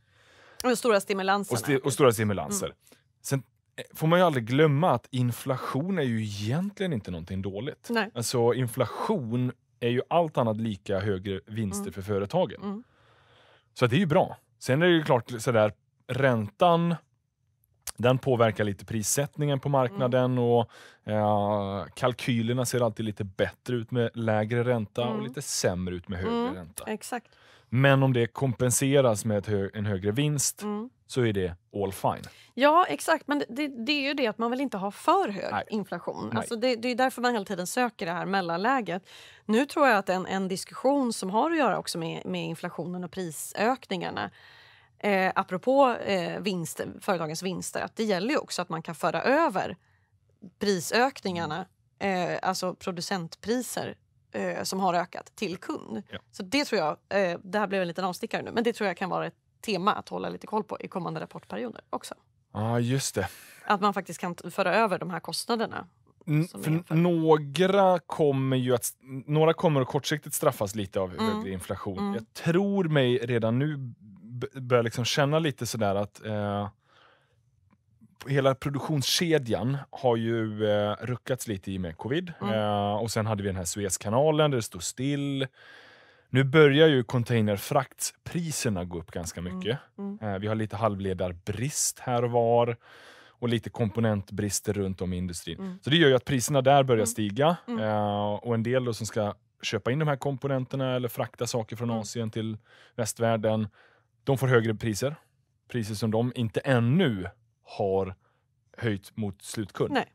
Och stora stimulanser. Och, sti och, stora stimulanser. Mm. Sen Eh, får man ju aldrig glömma att inflation är ju egentligen inte någonting dåligt. Nej. Alltså inflation är ju allt annat lika högre vinster mm. för företagen. Mm. Så det är ju bra. Sen är det ju klart sådär, räntan den påverkar lite prissättningen på marknaden mm. och eh, kalkylerna ser alltid lite bättre ut med lägre ränta och mm. lite sämre ut med högre mm, ränta. Exakt. Men om det kompenseras med hö en högre vinst mm så är det all fine. Ja, exakt. Men det, det är ju det att man vill inte ha för hög Nej. inflation. Nej. Alltså det, det, är därför man hela tiden söker det här mellanläget. Nu tror jag att en, en diskussion som har att göra också med, med inflationen och prisökningarna eh, apropå eh, vinster, företagens vinster, att det gäller ju också att man kan föra över prisökningarna, eh, alltså producentpriser eh, som har ökat till kund. Ja. Så det tror jag, eh, det här blev en liten avstickare nu, men det tror jag kan vara ett tema att hålla lite koll på i kommande rapportperioder också. Ja, ah, just det. Att man faktiskt kan föra över de här kostnaderna för några kommer ju att, några kommer att kortsiktigt straffas lite av mm. högre inflation. Mm. Jag tror mig redan nu börja liksom känna lite sådär att eh, hela produktionskedjan har ju eh, ruckats lite i och med covid. Mm. Eh, och sen hade vi den här Suezkanalen där det stod still. Nu börjar ju containerfraktpriserna gå upp ganska mm, mycket. Mm. Mm. Vi har lite halvledarbrist här och var och lite komponentbrister runt om i industrin. Mm. Så det gör ju att priserna där börjar mm. stiga mm. Eh, och en del som ska köpa in de här komponenterna eller frakta saker från Asien till västvärlden, de får högre priser. Priser som de inte ännu har höjt mot slutkund. Nej.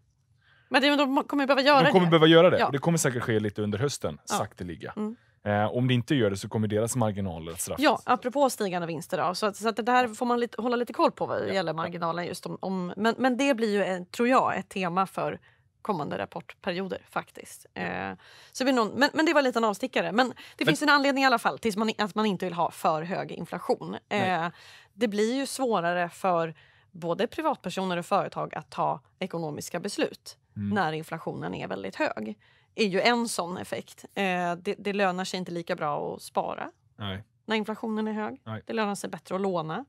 Men de kommer behöva göra det. de kommer det. Behöva göra det. Ja. Och det kommer säkert ske lite under hösten, ja. sakteliga. Mm. Eh, om det inte gör det så kommer deras marginaler att straffas. Ja, apropå stigande vinster. Då, så att, så att det här får man lite, hålla lite koll på vad det ja. gäller marginalen. Just om, om, men, men det blir ju, eh, tror jag, ett tema för kommande rapportperioder faktiskt. Eh, så vi någon, men, men det var en liten avstickare. Men det men, finns en anledning i alla fall till man, att man inte vill ha för hög inflation. Eh, det blir ju svårare för både privatpersoner och företag att ta ekonomiska beslut mm. när inflationen är väldigt hög är ju en sån effekt. Eh, det, det, lönar sig inte lika bra att spara Nej. när inflationen är hög. Nej. Det lönar sig bättre att låna.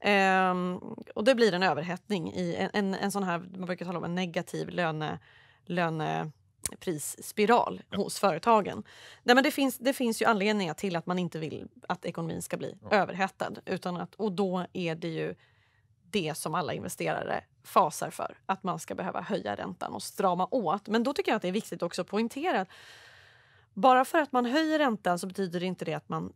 Eh, och det blir en överhettning i en, en, en, sån här, man brukar tala om en negativ löne, löne ja. hos företagen. Nej, men det, finns, det finns ju anledningar till att man inte vill att ekonomin ska bli ja. överhettad. Utan att, och då är det ju det som alla investerare fasar för att man ska behöva höja räntan och strama åt. Men då tycker jag att det är viktigt också att poängtera att bara för att man höjer räntan så betyder det inte det att man,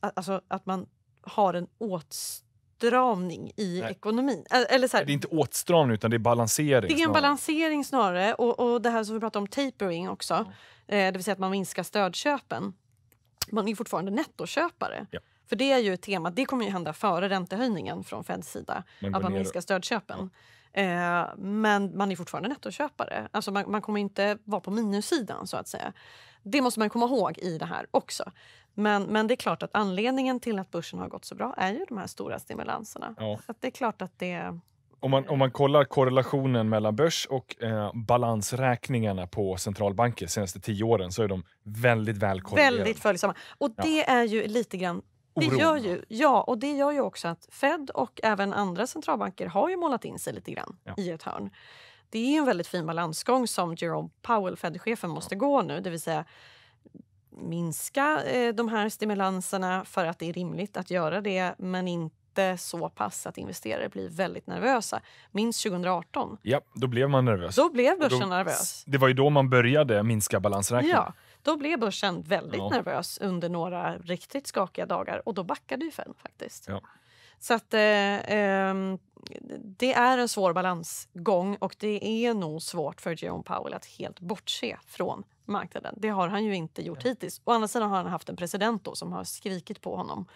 alltså, att man har en åtstramning i Nej. ekonomin. Eller så här, det är inte åtstramning utan det är balansering. Det är en snarare. balansering snarare och, och det här som vi pratade om tapering också, mm. det vill säga att man minskar stödköpen. Man är fortfarande nettoköpare. Ja. För det är ju ett tema. det kommer ju hända före räntehöjningen från Feds sida, men att man ner... minskar stödköpen. Ja. Eh, men man är fortfarande nettoköpare. Alltså man, man, kommer inte vara på minussidan så att säga. Det måste man komma ihåg i det här också. Men, men det är klart att anledningen till att börsen har gått så bra är ju de här stora stimulanserna. Ja. Så det är klart att det om man, om man kollar korrelationen mellan börs och eh, balansräkningarna på centralbanker de senaste tio åren så är de väldigt väl korrelerade. Väldigt följsamma. Och det ja. är ju lite grann det gör ju, ja, och det gör ju också att Fed och även andra centralbanker har ju målat in sig lite grann ja. i ett hörn. Det är en väldigt fin balansgång som Jerome Powell, Fed-chefen, måste ja. gå nu. Det vill säga minska eh, de här stimulanserna för att det är rimligt att göra det men inte så pass att investerare blir väldigt nervösa. Minst 2018? Ja, då blev man nervös. Då blev börsen då, nervös. Det var ju då man började minska balansräkningen. Ja. Då blev börsen väldigt ja. nervös under några riktigt skakiga dagar och då backade ju Fed faktiskt. Ja. Så att eh, eh, det är en svår balansgång och det är nog svårt för Jerome Powell att helt bortse från marknaden. Det har han ju inte gjort ja. hittills. Å andra sidan har han haft en president då som har skrikit på honom.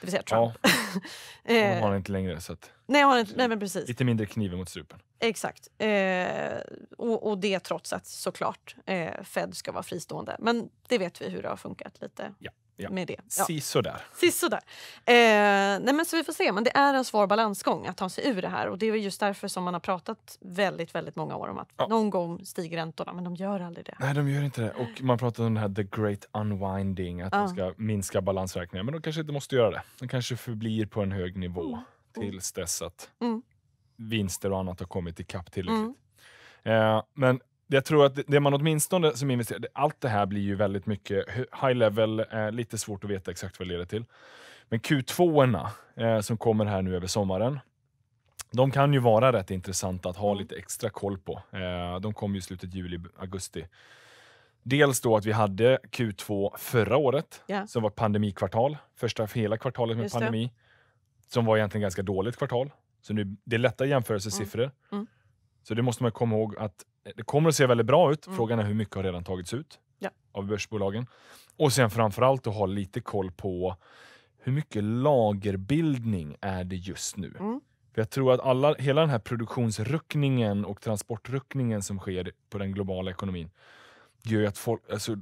Det vill säga Trump. Ja, eh, har han inte längre. Så att, nej, har inte, nej, men precis. Lite mindre kniven mot strupen. Exakt. Eh, och, och, det trots att såklart eh, Fed ska vara fristående. Men det vet vi hur det har funkat lite ja, ja. med det. Ja. Sisådär. Sisådär. Eh, nej men så vi får se. Men det är en svår balansgång att ta sig ur det här. Och det är just därför som man har pratat väldigt, väldigt många år om att ja. någon gång stiger räntorna. Men de gör aldrig det. Nej, de gör inte det. Och man pratar om det här the great unwinding, att ja. man ska minska balansräkningar. Men de kanske inte måste göra det. De kanske förblir på en hög nivå mm. tills dess att mm vinster och annat har kommit ikapp tillräckligt. Mm. Eh, men jag tror att det man åtminstone som investerare, allt det här blir ju väldigt mycket high level, eh, lite svårt att veta exakt vad det leder till. Men Q2 eh, som kommer här nu över sommaren, de kan ju vara rätt intressanta att ha mm. lite extra koll på. Eh, de kom ju i slutet juli, augusti. Dels då att vi hade Q2 förra året, yeah. som var pandemikvartal. Första hela kvartalet med Just pandemi, det. som var egentligen ganska dåligt kvartal. Så nu, det är lätta jämförelsesiffror. Mm. mm. Så det måste man komma ihåg att det kommer att se väldigt bra ut. Mm. Frågan är hur mycket har redan tagits ut ja. av börsbolagen. Och sen framförallt att ha lite koll på hur mycket lagerbildning är det just nu? Mm. För Jag tror att alla, hela den här produktionsruckningen och transportruckningen som sker på den globala ekonomin gör att folk, alltså,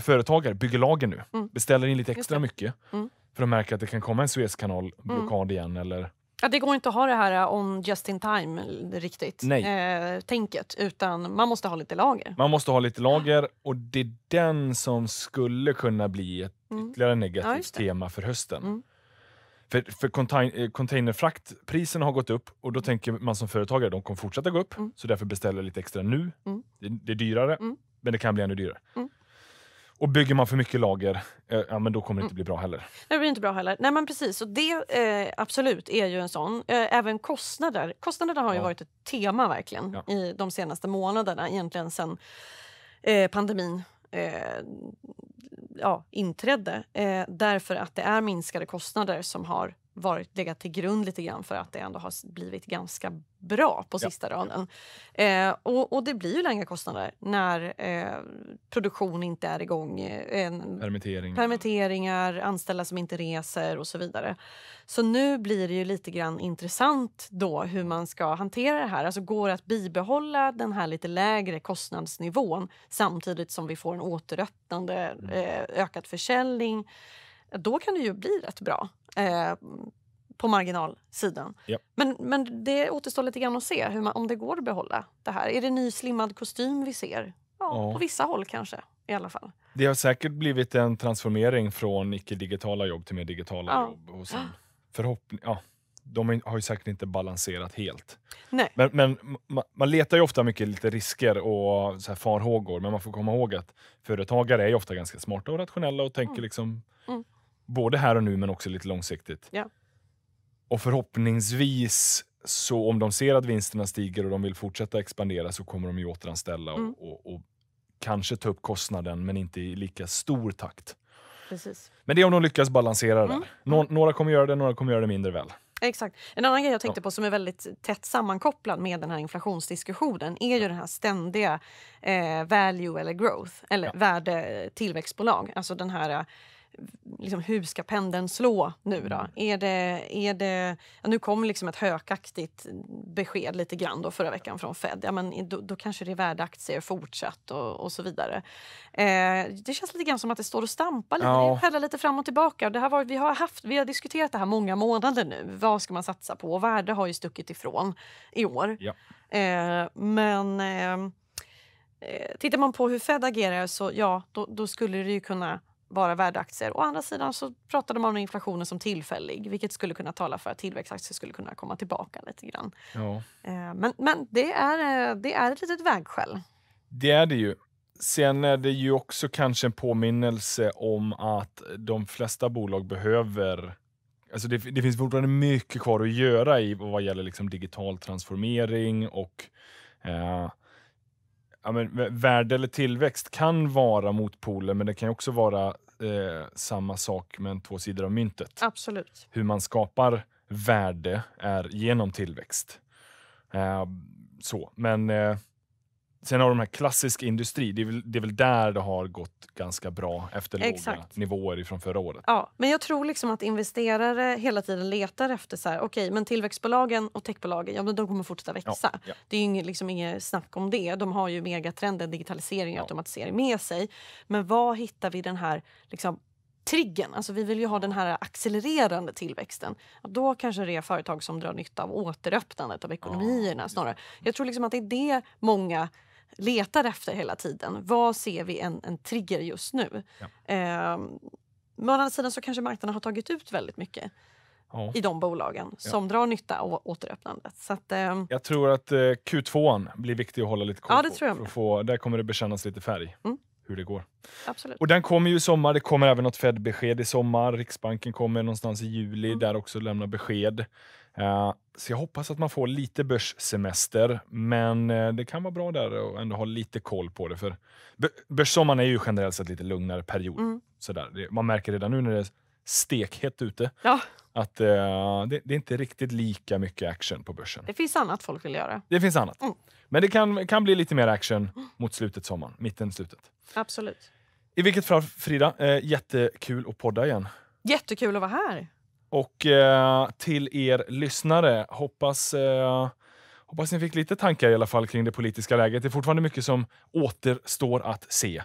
företagare bygger lager nu. Mm. Beställer in lite extra mycket. Mm. För att märka att det kan komma en Suezkanalblockad mm. igen eller Ja, det går inte att ha det här eh, on just in time eh, riktigt, Nej. Eh, tänket, utan man måste ha lite lager. Man måste ha lite lager och det är den som skulle kunna bli ett mm. ytterligare negativt ja, tema för hösten. Mm. För, för contain eh, containerfraktpriserna har gått upp och då tänker man som företagare de kommer fortsätta gå upp, mm. så därför beställer jag lite extra nu. Mm. Det, det, är dyrare, mm. men det kan bli ännu dyrare. Mm. Och bygger man för mycket lager, eh, ja, men då kommer det inte mm. bli bra heller. Det blir inte bra heller. Nej men precis, och det eh, absolut är ju en sån. Eh, även kostnader. Kostnaderna har ju varit ett tema verkligen ja. i de senaste månaderna egentligen sen eh, pandemin eh, ja, inträdde. Eh, därför att det är minskade kostnader som har varit, legat till grund lite grann för att det ändå har blivit ganska bra på sista ja. raden. Eh, och, och, det blir ju längre kostnader när eh, produktion inte är igång. Eh, Permittering. Permitteringar, anställda som inte reser och så vidare. Så nu blir det ju lite grann intressant då hur man ska hantera det här. Alltså går det att bibehålla den här lite lägre kostnadsnivån samtidigt som vi får en återöppnande, mm. eh, ökad försäljning då kan det ju bli rätt bra eh, på marginalsidan. Ja. Men, men det återstår lite grann att se hur man, om det går att behålla det här. Är det ny slimmad kostym vi ser? Ja, ja. på vissa håll kanske i alla fall. Det har säkert blivit en transformering från icke-digitala jobb till mer digitala ja. jobb. Och sen, förhoppning, ja, de har ju säkert inte balanserat helt. Nej. Men, men man, man letar ju ofta mycket lite risker och så här farhågor, men man får komma ihåg att företagare är ofta ganska smarta och rationella och tänker mm. liksom mm både här och nu men också lite långsiktigt. Ja. Och förhoppningsvis, så om de ser att vinsterna stiger och de vill fortsätta expandera så kommer de ju återanställa och, mm. och, och kanske ta upp kostnaden men inte i lika stor takt. Precis. Men det är om de lyckas balansera mm. det. Nå några kommer göra det, några kommer göra det mindre väl. Exakt. En annan grej jag tänkte på som är väldigt tätt sammankopplad med den här inflationsdiskussionen är ju den här ständiga eh, value eller growth, eller ja. värdetillväxtbolag. Eh, alltså den här eh, liksom, hur ska pendeln slå nu då? Mm. Är det, är det, ja, nu kom liksom ett hökaktigt besked lite grann då förra veckan från Fed. Ja, men då, då kanske det är värdeaktier fortsatt och, och så vidare. Eh, det känns lite grann som att det står och stampar lite. Ja. Det lite fram och tillbaka. Det här var, vi, har haft, vi har diskuterat det här många månader nu. Vad ska man satsa på? Värde har ju stuckit ifrån i år. Ja. Eh, men eh, eh tittar man på hur Fed agerar så ja, då, då skulle det ju kunna bara värdeaktier. Å andra sidan så pratade man om inflationen som tillfällig vilket skulle kunna tala för att tillväxtaktier skulle kunna komma tillbaka lite grann. Ja. Eh, men, men det, är, eh, det är ett litet vägskäl. Det är det ju. Sen är det ju också kanske en påminnelse om att de flesta bolag behöver Alltså det, det finns fortfarande mycket kvar att göra i vad gäller liksom digital transformering och eh, ja, men, värde eller tillväxt kan vara motpoler, men det kan också vara Eh, samma sak men två sidor av myntet. Absolut. Hur man skapar värde är genom tillväxt. Eh, så, men eh, Sen har de här klassiska industri, det är, väl, det är väl där det har gått ganska bra efter Exakt. låga nivåer ifrån förra året. Ja, men jag tror liksom att investerare hela tiden letar efter så här, okej, okay, men tillväxtbolagen och techbolagen, ja men de kommer fortsätta växa. Ja, ja. Det är ju liksom inget snack om det. De har ju megatrenden digitalisering och ja. automatisering med sig. Men var hittar vi den här liksom, triggen. Alltså vi vill ju ha den här accelererande tillväxten. Då kanske det är företag som drar nytta av återöppnandet av ekonomierna snarare. Jag tror liksom att det är det många letar efter hela tiden. Vad ser vi en, en trigger just nu? Ja. Eh, men å andra sidan så kanske marknaden har tagit ut väldigt mycket ja. i de bolagen ja. som drar nytta av återöppnandet. Så att, eh, jag tror att eh, Q2 blir viktig att hålla lite koll ja, på. För att få, där kommer det bekännas lite färg. Mm hur det går. Absolut. Och den kommer ju i sommar. Det kommer även något Fed-besked i sommar. Riksbanken kommer någonstans i juli mm. där också lämna besked. Uh, så jag hoppas att man får lite börssemester, men uh, det kan vara bra där att ändå ha lite koll på det. För Börssommaren är ju generellt sett lite lugnare period. Mm. Sådär. Det, man märker redan nu när det är stekhett ute ja. att uh, det, det, är inte riktigt lika mycket action på börsen. Det finns annat folk vill göra. Det finns annat. Mm. Men det kan, kan bli lite mer action mot slutet sommaren, mitten slutet. Absolut. I vilket fall Frida, eh, jättekul att podda igen. Jättekul att vara här. Och eh, till er lyssnare, hoppas eh, Hoppas ni fick lite tankar i alla fall kring det politiska läget. Det är fortfarande mycket som återstår att se.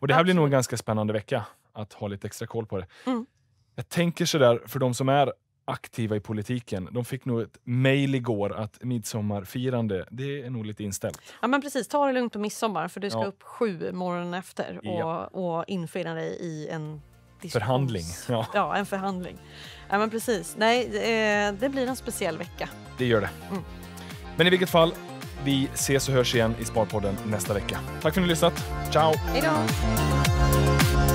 Och Det här Absolut. blir nog en ganska spännande vecka, att ha lite extra koll på det. Mm. Jag tänker sådär, för de som är aktiva i politiken. De fick nog ett mejl igår att midsommarfirande, det är nog lite inställt. Ja men precis, ta det lugnt på midsommar för du ska ja. upp sju morgonen efter och, ja. och infinna dig i en Förhandling. Ja. ja, en förhandling. Ja men precis. Nej, eh, det blir en speciell vecka. Det gör det. Mm. Men i vilket fall, vi ses och hörs igen i Sparpodden nästa vecka. Tack för att ni har lyssnat. Ciao! Hej då!